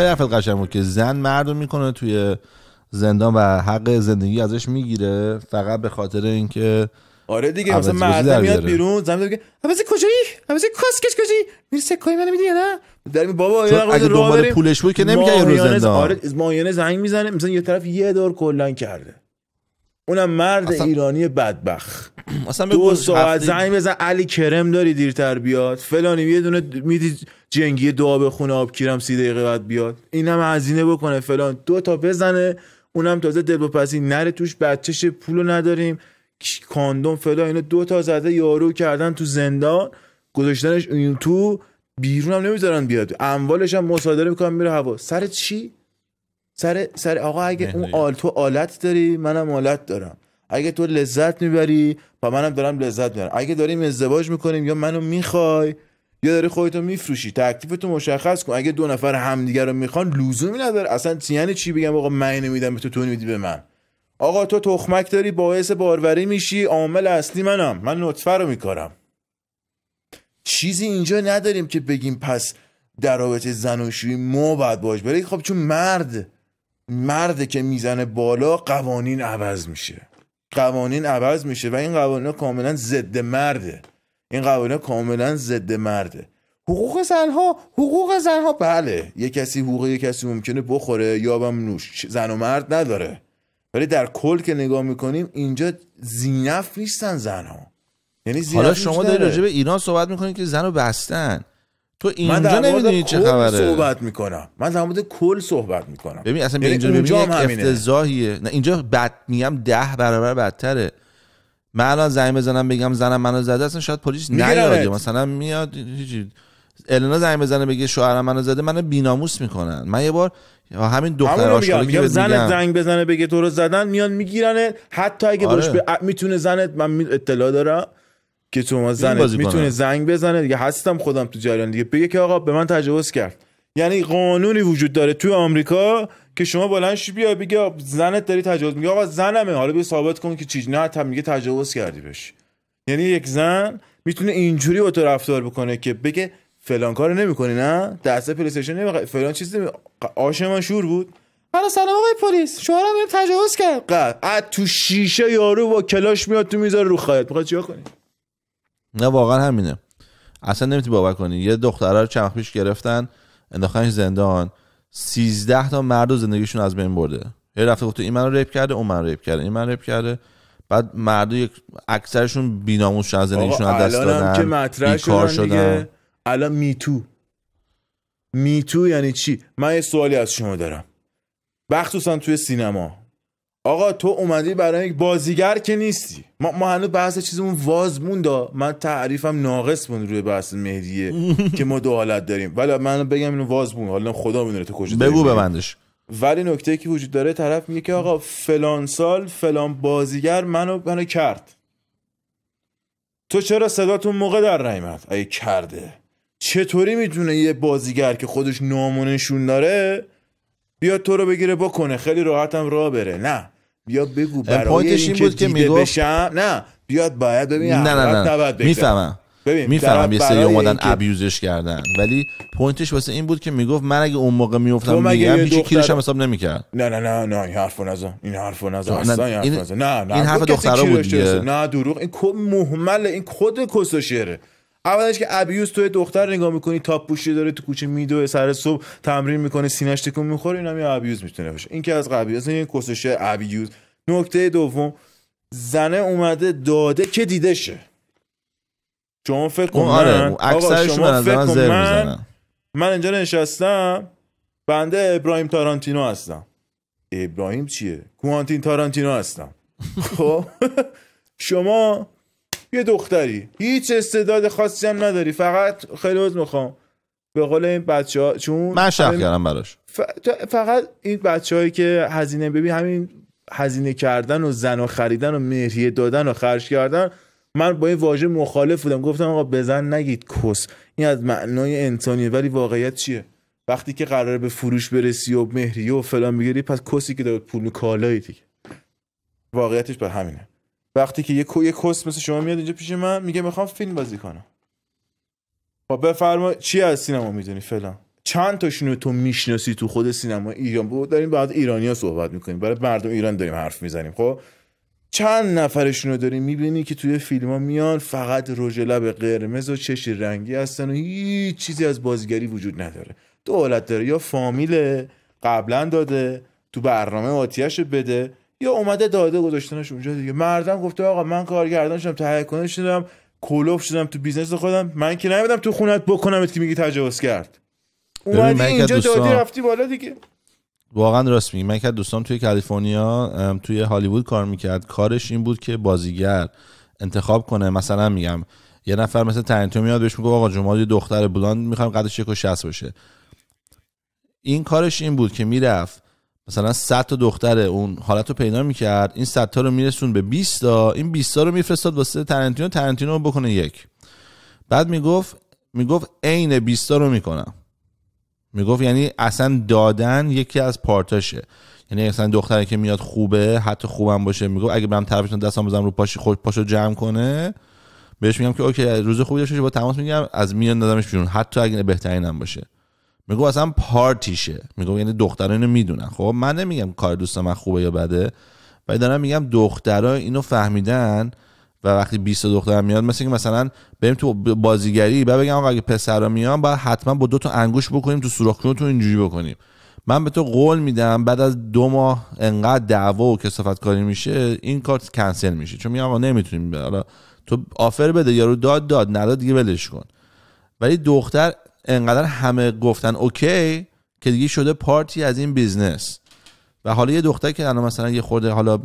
خیلی حرفت قشنگ که زن مردم میکنه توی زندان و حق زندگی ازش میگیره فقط به خاطر اینکه آره دیگه مثلا مرد میاد بیرون زن میگه عوضی کجایی کس کس کجایی میری سکوی منو میدی یا نه در بابا یه اگه دنبال پولش بود که نمیگه یه روز زندان آره ماهیانه زنگ میزنه مثلا یه طرف یه دور کلان کرده اونم مرد ایرانی بدبخ اصلا دو ساعت زنگ بزن علی کرم داری دیرتر بیاد فلانی یه دونه میدی جنگی دعا به خونه آب سی دقیقه بعد بیاد اینم هزینه بکنه فلان دو تا بزنه اونم تازه دل بپسی نره توش بچهش پولو نداریم کاندوم فلان اینا دو تا زده یارو کردن تو زندان گذاشتنش این تو بیرون هم نمیذارن بیاد اموالش هم مصادره میکنن میره هوا سر چی سر سر آقا اگه اون آل تو آلت داری منم آلت دارم اگه تو لذت میبری و منم دارم لذت میبرم اگه داریم ازدواج میکنیم یا منو میخوای یا داری خودتو میفروشی تو مشخص کن اگه دو نفر همدیگر رو میخوان لزومی نداره اصلا یعنی چی بگم آقا من میدم به تو تو نمیدی به من آقا تو تخمک داری باعث باروری میشی عامل اصلی منم من نطفه رو میکارم چیزی اینجا نداریم که بگیم پس در رابطه زن و ما باید باش برای خب چون مرد مرده که میزنه بالا قوانین عوض میشه قوانین عوض میشه و این قوانین کاملا ضد مرده این قوانین کاملا ضد مرده حقوق زنها حقوق زنها بله یه کسی حقوق یه کسی ممکنه بخوره یا بم نوش زن و مرد نداره ولی در کل که نگاه میکنیم اینجا زینف نیستن زنها یعنی حالا شما دارید راجع به ایران صحبت میکنید که زن رو بستن تو اینجا نمیدونی چه خبره صحبت میکنم من در مورد کل صحبت میکنم ببین اصلا یعنی اینجا ببین افتضاحیه نه اینجا بد میگم ده برابر بدتره من الان زنگ بزنم بگم زنم منو زده اصلا شاید پلیس نیاد مثلا میاد النا زنگ بزنه بگه شوهرم منو زده منو بیناموس میکنن من یه بار همین دختر آشغالی میگم زن زنگ بزنه بگه تو رو زدن میان میگیرنه حتی اگه آره. میتونه زنت من اطلاع دارم که تو زنه میتونه زنگ بزنه دیگه هستم خودم تو جریان دیگه بگه که آقا به من تجاوز کرد یعنی قانونی وجود داره تو آمریکا که شما بلند شی بیا بگه زنت داری تجاوز میگه آقا زنمه حالا بیا ثابت کن که چیز نه تام میگه تجاوز کردی بهش یعنی یک زن میتونه اینجوری با تو رفتار بکنه که بگه فلان کارو نمیکنی نه دسته پلی استیشن فلان چیز آش شور بود حالا سلام آقای پلیس شوهرم تجاوز کرد قد تو شیشه یارو با کلاش میاد تو میذاره رو خیاط میخواد چیکار کنه نه واقعا همینه اصلا نمیتونی باور کنی یه دختره رو چند پیش گرفتن انداختنش زندان 13 تا مرد و زندگیشون از بین برده یه رفته گفته این منو ریپ کرده اون من ریپ کرده این من ریپ کرده بعد مردو اکثرشون بیناموز شدن زندگیشون از دست دادن که مطرح شدن, الان میتو میتو یعنی چی من یه سوالی از شما دارم بخصوصا توی سینما آقا تو اومدی برای یک بازیگر که نیستی ما, ما هنوز بحث چیزمون واز موندا من تعریفم ناقص بود روی بحث مهدیه که ما دو حالت داریم ولی من بگم اینو واز بود حالا خدا میدونه تو کجا بگو ببندش ولی نکته که وجود داره طرف میگه که آقا فلان سال فلان بازیگر منو منو کرد تو چرا صداتون موقع در نیمد اگه کرده چطوری میدونه یه بازیگر که خودش نامونشون داره بیاد تو رو بگیره بکنه خیلی راحتم راه بره نه بیا بگو برای این, این بود که میگفت بشم نه بیاد باید ببین نه نه نه میفهمم میفهمم یه سری اومدن ابیوزش کردن ولی پوینتش واسه این بود که میگفت من اگه اون موقع میافتم میگم هیچ کیرش هم حساب نمیکرد نه نه نه نه این حرفو نزن این حرفو نزن این حرفو نه نه این حرف دخترا بود نه دروغ این مهمله این خود کسوشره اولش که ابیوز توی دختر نگاه میکنی تاپ پوشی داره تو کوچه میدوه سر صبح تمرین میکنه سینش تکون میخوره اینم یه ابیوز میتونه باشه این که از قبیل از این کسش ابیوز نکته دوم زنه اومده داده که دیده شه شما فکر کن آره، من شما فکر من من اینجا نشستم بنده ابراهیم تارانتینو هستم ابراهیم چیه کوانتین تارانتینو هستم خب شما یه دختری هیچ استعداد خاصی هم نداری فقط خیلی عذر میخوام به قول این بچه ها چون من کردم براش فقط این بچه هایی که هزینه ببین همین هزینه کردن و زن و خریدن و مهریه دادن و خرج کردن من با این واژه مخالف بودم گفتم آقا بزن نگید کس این از معنای انسانیه ولی واقعیت چیه وقتی که قراره به فروش برسی و مهریه و فلان میگیری پس کسی که داره پول کالایی دیگه واقعیتش به همینه وقتی که یه کوی کس مثل شما میاد اینجا پیش من میگه میخوام فیلم بازی کنم خب بفرما چی از سینما میدونی فلان چند رو تو میشناسی تو خود سینما ایران بود داریم بعد ایرانیا صحبت میکنیم برای مردم ایران داریم حرف میزنیم خب چند نفرشونو رو داری میبینی که توی فیلم ها میان فقط رژ لب قرمز و چش رنگی هستن و هیچ چیزی از بازیگری وجود نداره دولت داره یا فامیل قبلا داده تو برنامه آتیش بده یا اومده داده گذاشتنش اونجا دیگه مردم گفته آقا من کارگردان شدم تهیه کننده شدم کلوف شدم تو بیزنس خودم من که نمیدم تو خونت بکنم که میگی تجاوز کرد اومدی اینجا رفتی بالا دیگه واقعا راست میگی من که دوستان توی کالیفرنیا توی هالیوود کار میکرد کارش این بود که بازیگر انتخاب کنه مثلا میگم یه نفر مثل ترنتو میاد بهش میگه آقا یه دختر بلند میخوام قدش 160 باشه این کارش این بود که میرفت مثلا 100 تا دختر اون حالت رو پیدا میکرد این 100 تا رو میرسون به 20 تا این 20 تا رو میفرستاد واسه ترنتینو ترنتینو بکنه یک بعد میگفت میگفت عین 20 تا رو میکنم میگفت یعنی اصلا دادن یکی از پارتاشه یعنی اصلا دختری که میاد خوبه حتی خوبم باشه میگفت اگه برم طرفش دستم بزنم رو پاش خود پاشو جمع کنه بهش میگم که اوکی روز خوبی داشته با تماس میگم از میان دادمش بیرون حتی اگه بهترینم باشه میگو اصلا پارتیشه میگو یعنی دختران اینو میدونن خب من نمیگم کار دوست من خوبه یا بده ولی دارم میگم دخترها اینو فهمیدن و وقتی 20 دختر میاد مثل که مثلا بریم تو بازیگری بعد بگم آقا اگه پسرا میان بعد حتما با دو تا انگوش بکنیم تو سوراخ تو اینجوری بکنیم من به تو قول میدم بعد از دو ماه انقدر دعوا و کسافت کاری میشه این کارت کنسل میشه چون میگم آقا نمیتونیم حالا تو آفر بده یارو داد داد نداد دیگه ولش کن ولی دختر انقدر همه گفتن اوکی که دیگه شده پارتی از این بیزنس و حالا یه دختر که الان مثلا یه خورده حالا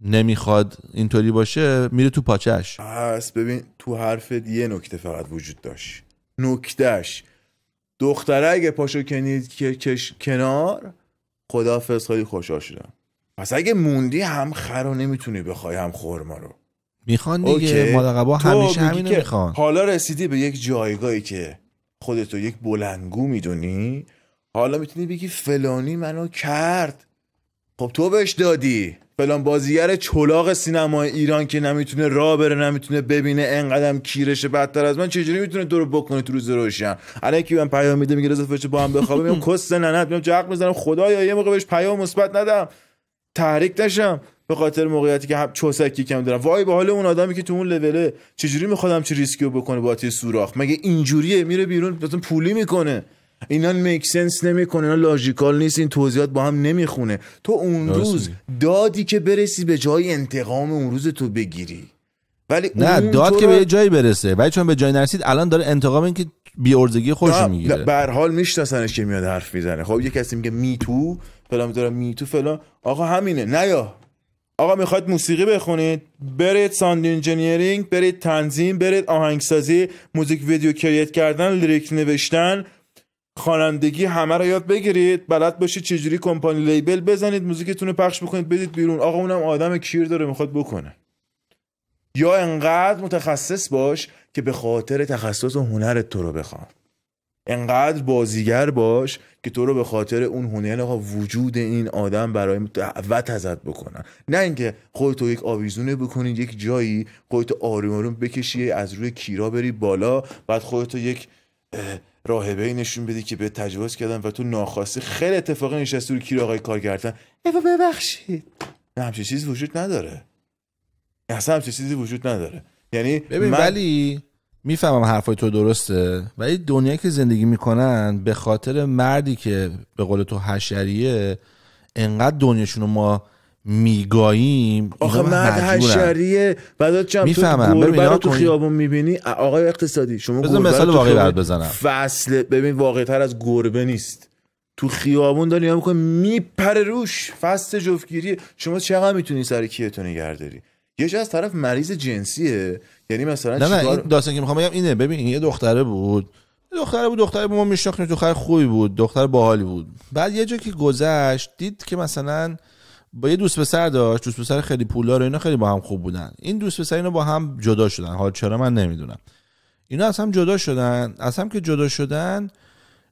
نمیخواد اینطوری باشه میره تو پاچش پس ببین تو حرف یه نکته فقط وجود داشت نکتهش دختره اگه پاشو کنید که کش کنار خدا خیلی خوشحال شدم پس اگه موندی هم رو نمیتونی بخوای هم خورما رو میخوان دیگه مادقبا همیشه همینو حالا رسیدی به یک جایگاهی که خودتو یک بلنگو میدونی حالا میتونی بگی فلانی منو کرد خب تو بهش دادی فلان بازیگر چلاق سینما ایران که نمیتونه راه بره نمیتونه ببینه انقدرم کیرش بدتر از من چجوری میتونه تو رو بکنه تو روز روشن الان کی من پیام میده میگه رضا با هم بخوابه میام کس ننت میام جق میزنم خدایا یه موقع بهش پیام مثبت ندم تحریک نشم به خاطر موقعیتی که هم چوسکی کم دارم وای به حال اون آدمی که تو اون لوله چجوری میخوادم چه ریسکیو بکنه با سوراخ مگه اینجوریه میره بیرون مثلا پولی میکنه اینا میکسنس نمیکنه اینا لاجیکال نیست این توضیحات با هم نمیخونه تو اون روز دادی که برسی به جای انتقام اون روز تو بگیری ولی نه داد که به یه جایی برسه ولی چون به جای نرسید الان داره انتقام این که بی ارزگی خوش میگیره به حال میشناسنش که میاد حرف میزنه خب یه کسی میگه تو. فلان دارم تو فلان آقا همینه نیا آقا میخواد موسیقی بخونید برید ساند انجینیرینگ برید تنظیم برید آهنگسازی موزیک ویدیو کریت کردن لیریک نوشتن خوانندگی همه رو یاد بگیرید بلد باشید چجوری کمپانی لیبل بزنید موزیکتون رو پخش بکنید بدید بیرون آقا اونم آدم کیر داره میخواد بکنه یا انقدر متخصص باش که به خاطر تخصص و هنرت تو رو بخواد انقدر بازیگر باش که تو رو به خاطر اون هنر ها وجود این آدم برای دعوت ازت بکنن نه اینکه خودت تو یک آویزونه بکنی یک جایی خودت آروم آروم بکشی از روی کیرا بری بالا بعد خودت یک راهبه نشون بدی که به تجاوز کردن و تو ناخواسته خیلی اتفاقی نشستی روی کیرا آقای کار کردن ببخشید نه همچین چیزی وجود نداره اصلا همچین چیزی وجود نداره یعنی ولی میفهمم حرفای تو درسته ولی دنیایی که زندگی میکنن به خاطر مردی که به قول تو حشریه انقدر دنیاشون ما میگاییم آخه مرد حشریه بعد چم میفهمم گربه تو خیابون میبینی آقای اقتصادی شما بزن مثال واقعی برد بزنم فصل ببین واقعی تر از گربه نیست تو خیابون داری نگاه میپره روش فصل جفتگیری شما چقدر میتونی سر کیتو نگه یه جا از طرف مریض جنسیه یعنی مثلا نه نه چیکار... داستان که میخوام بگم اینه ببین این یه دختره بود دختره بود دختره بود ما میشناختیم دختر خوبی بود دختر باحالی بود بعد یه جا که گذشت دید که مثلا با یه دوست پسر داشت دوست پسر خیلی پولدار اینا خیلی با هم خوب بودن این دوست پسر اینا با هم جدا شدن حالا چرا من نمیدونم اینا از هم جدا شدن از هم که جدا شدن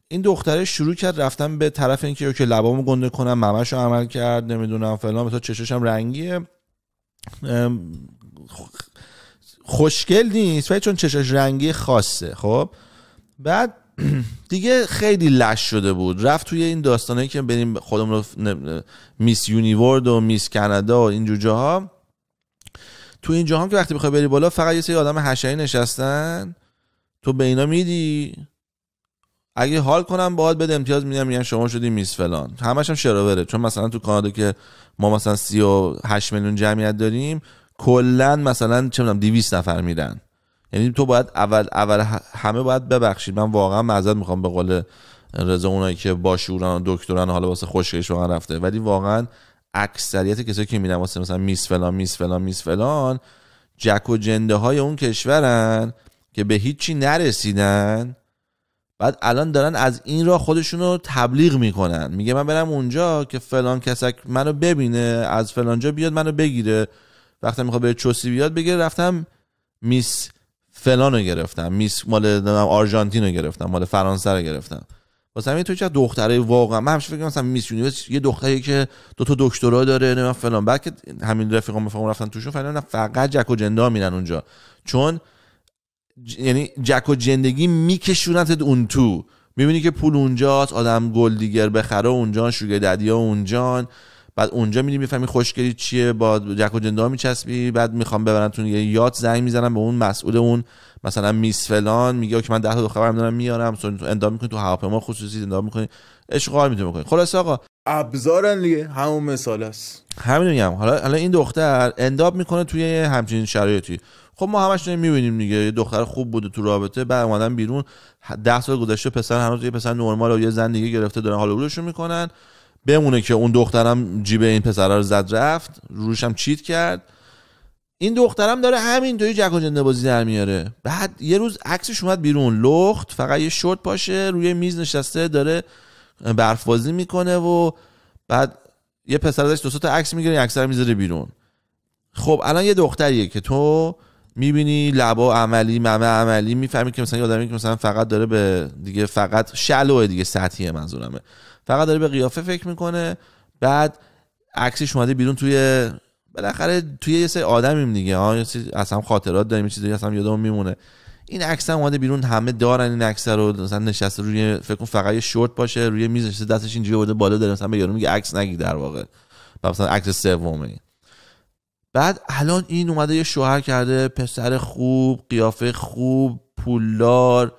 این دختره شروع کرد رفتن به طرف اینکه که لبامو گنده کنم ممشو عمل کرد نمیدونم فلان مثلا چشاشم رنگیه خوشگل نیست ولی چون چشش رنگی خاصه خب بعد دیگه خیلی لش شده بود رفت توی این داستانهایی که بریم خودم رو میس یونیورد و میس کانادا و اینجور جاها تو این هم که وقتی میخوای بری بالا فقط یه سری آدم حشری نشستن تو به اینا میدی اگه حال کنم باهات بده امتیاز میدم میگن شما شدی میس فلان همش هم شراوره چون مثلا تو کانادا که ما مثلا 38 میلیون جمعیت داریم کلا مثلا چه میدونم 200 نفر میرن یعنی تو باید اول اول همه باید ببخشید من واقعا معذرت میخوام به قول رضا اونایی که با و دکتران حالا واسه خوشگیش واقعا رفته ولی واقعا اکثریت کسایی که میرن واسه مثلا میس فلان میس فلان میس فلان جک و جنده های اون کشورن که به هیچی نرسیدن بعد الان دارن از این را خودشون رو تبلیغ میکنن میگه من برم اونجا که فلان کسک منو ببینه از فلانجا بیاد منو بگیره وقتی میخواد به چوسی بیاد بگه رفتم میس فلانو گرفتم میس مال آرژانتین رو گرفتم مال فرانسه رو گرفتم واسه همین تو چه دختره واقعا من همیشه فکر مثلا میس یونیورس یه دختری که دو تا دکترا داره نه فلان بعد که همین رفیقام رفتن توشون فلان فقط جک و جندا میرن اونجا چون یعنی جک و جندگی میکشونتت اون تو میبینی که پول اونجاست آدم گل دیگر بخره اونجا شوگه ددیا اونجان بعد اونجا میری میفهمی خوشگلی چیه با جک و جندا میچسبی بعد میخوام ببرنتون یه یاد زنگ میزنم به اون مسئول اون مثلا میس فلان میگه که من ده تا خبرم دارم میارم اندام میکنی تو هواپیما خصوصی اندام میکنی اشغال میتونی میکنی خلاص آقا ابزارن دیگه همون مثال است همین میگم حالا حالا این دختر انداب میکنه توی همچین شرایطی خب ما همش میبینیم دیگه یه دختر خوب بوده تو رابطه بعد اومدن بیرون ده سال گذشته پسر هنوز یه پسر نرمال و یه زن دیگه گرفته دارن حالا رو میکنن بمونه که اون دخترم جیب این پسرا رو زد رفت روشم چیت کرد این دخترم داره همین توی و جنده بازی در میاره بعد یه روز عکسش اومد بیرون لخت فقط یه شورت باشه روی میز نشسته داره برف بازی میکنه و بعد یه پسر ازش دو تا عکس میگیره اکثر میذاره بیرون خب الان یه دختریه که تو میبینی لبا عملی ممه عملی میفهمی که مثلا یه آدمی که مثلا فقط داره به دیگه فقط شلوه دیگه سطحیه منظورمه فقط داره به قیافه فکر میکنه بعد عکسش اومده بیرون توی بالاخره توی یه سری آدمیم دیگه ها اصلا خاطرات داریم چیزی اصلا یادمون میمونه این عکس هم اومده بیرون همه دارن این عکس رو مثلا نشسته روی فکر کن فقط یه شورت باشه روی میز نشسته دستش اینجوری بوده بالا داره مثلا به یارو میگه عکس نگی در واقع مثلا عکس سومه بعد الان این اومده یه شوهر کرده پسر خوب قیافه خوب پولدار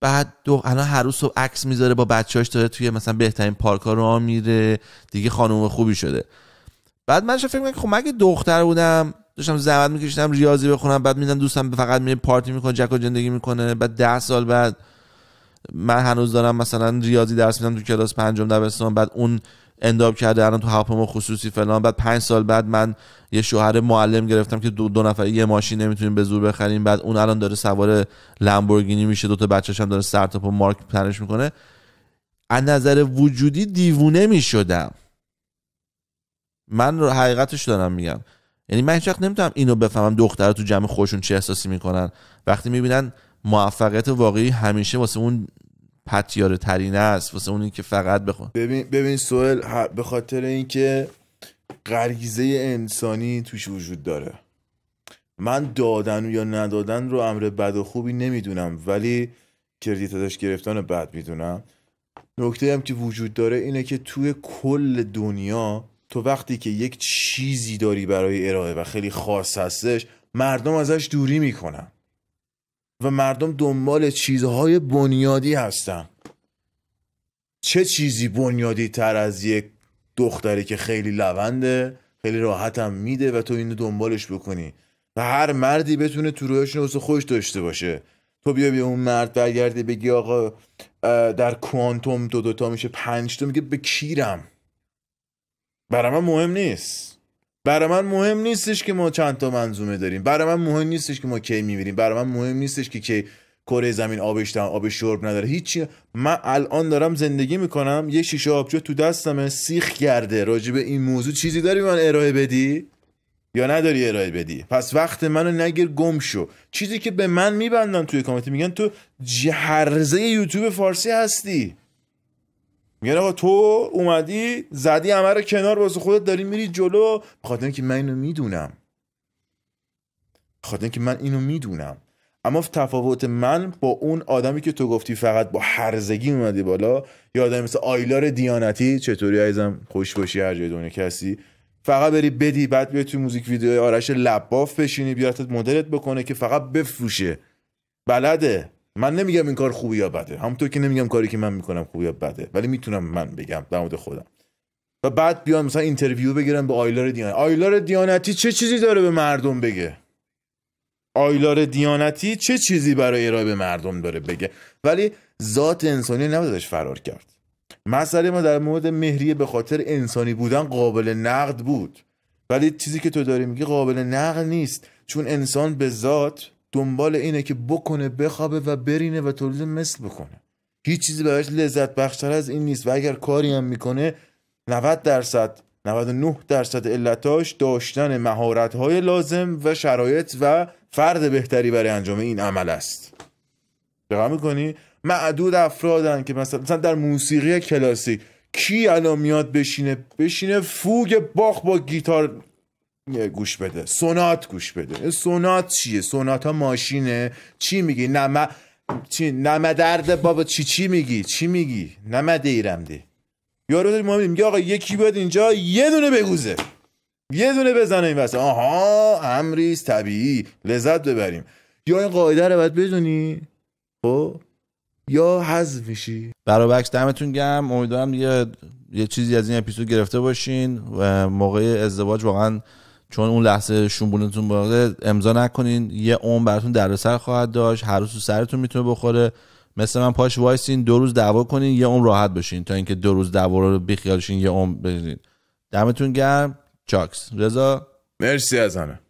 بعد دو الان هر روز صبح عکس میذاره با بچه‌هاش داره توی مثلا بهترین پارک ها رو میره دیگه خانم خوبی شده بعد منش فکر میکنم خب مگه دختر بودم داشتم زحمت میکشیدم ریاضی بخونم بعد میدم دوستم فقط میره پارتی میکنه و زندگی میکنه بعد ده سال بعد من هنوز دارم مثلا ریاضی درس میدم تو کلاس پنجم دبستان بعد اون انداب کرده الان تو هواپیما خصوصی فلان بعد پنج سال بعد من یه شوهر معلم گرفتم که دو, دو نفر یه ماشین نمیتونیم به زور بخریم بعد اون الان داره سوار لامبورگینی میشه دو تا بچه‌ش هم داره سر و مارک تنش میکنه از نظر وجودی دیوونه میشدم من رو حقیقتش دارم میگم یعنی من هیچ نمیتونم اینو بفهمم دخترها تو جمع خودشون چه احساسی میکنن وقتی میبینن موفقیت واقعی همیشه واسه اون پتیاره ترین است واسه اونی که فقط بخون ببین ببین سوال به خاطر اینکه غریزه انسانی توش وجود داره من دادن یا ندادن رو امر بد و خوبی نمیدونم ولی کردیت ازش گرفتن بد میدونم نکته هم که وجود داره اینه که توی کل دنیا تو وقتی که یک چیزی داری برای ارائه و خیلی خاص هستش مردم ازش دوری میکنن و مردم دنبال چیزهای بنیادی هستن چه چیزی بنیادی تر از یک دختری که خیلی لونده خیلی راحتم میده و تو اینو دنبالش بکنی و هر مردی بتونه تو رویش نوست خوش داشته باشه تو بیا بیا اون مرد برگردی بگی آقا در کوانتوم دو دوتا میشه پنج تا میگه به کیرم برای من مهم نیست برای من مهم نیستش که ما چند تا منظومه داریم برای من مهم نیستش که ما کی میبینیم برای من مهم نیستش که کی کره زمین آبش آب شرب نداره هیچی من الان دارم زندگی میکنم یه شیشه آبجو تو دستمه سیخ کرده راجع به این موضوع چیزی داری من ارائه بدی یا نداری ارائه بدی پس وقت منو نگیر گم شو چیزی که به من میبندن توی کامنت میگن تو هرزه یوتیوب فارسی هستی میگن آقا تو اومدی زدی همه کنار واسه خودت داری میری جلو بخاطر اینکه من اینو میدونم بخاطر اینکه من اینو میدونم اما تفاوت من با اون آدمی که تو گفتی فقط با هرزگی اومدی بالا یا آدمی مثل آیلار دیانتی چطوری عزیزم خوش باشی هر جای دنیا کسی فقط بری بدی بعد بیای تو موزیک ویدیو آرش لباف بشینی بیاتت مدلت بکنه که فقط بفروشه بلده من نمیگم این کار خوبه یا بده همونطور که نمیگم کاری که من میکنم خوبه یا بده ولی میتونم من بگم در مورد خودم و بعد بیان مثلا اینترویو بگیرن به آیلار دیانتی آیلار دیانتی چه چیزی داره به مردم بگه آیلار دیانتی چه چیزی برای ارائه به مردم داره بگه ولی ذات انسانی نبودش فرار کرد مسئله ما در مورد مهریه به خاطر انسانی بودن قابل نقد بود ولی چیزی که تو داری میگی قابل نقد نیست چون انسان به ذات دنبال اینه که بکنه بخوابه و برینه و تولید مثل بکنه هیچ چیزی براش لذت بخشتر از این نیست و اگر کاری هم میکنه 90 درصد 99 درصد علتاش داشتن مهارت های لازم و شرایط و فرد بهتری برای انجام این عمل است دقیق میکنی معدود افرادن که مثلا در موسیقی کلاسیک کی الان میاد بشینه بشینه فوگ باخ با گیتار گوش بده سونات گوش بده سونات چیه سونات ها ماشینه چی میگی نم چی نمه درد بابا چی چی میگی چی میگی نما دیرم دی یارو داریم میگه آقا یکی بود اینجا یه دونه بگوزه یه دونه بزنه این وسط آها امریز طبیعی لذت ببریم یا این قاعده رو باید بدونی خب یا حذف میشی برابکس دمتون گم امیدوارم یه چیزی از این اپیزود گرفته باشین و موقع ازدواج واقعا چون اون لحظه شونبونتون باقه امضا نکنین یه اون براتون دردسر خواهد داشت هر روز سرتون میتونه بخوره مثل من پاش وایسین دو روز دعوا کنین یه اون راحت باشین تا اینکه دو روز دعوا رو بیخیالشین یه اون بزنین دمتون گرم چاکس رضا مرسی از همه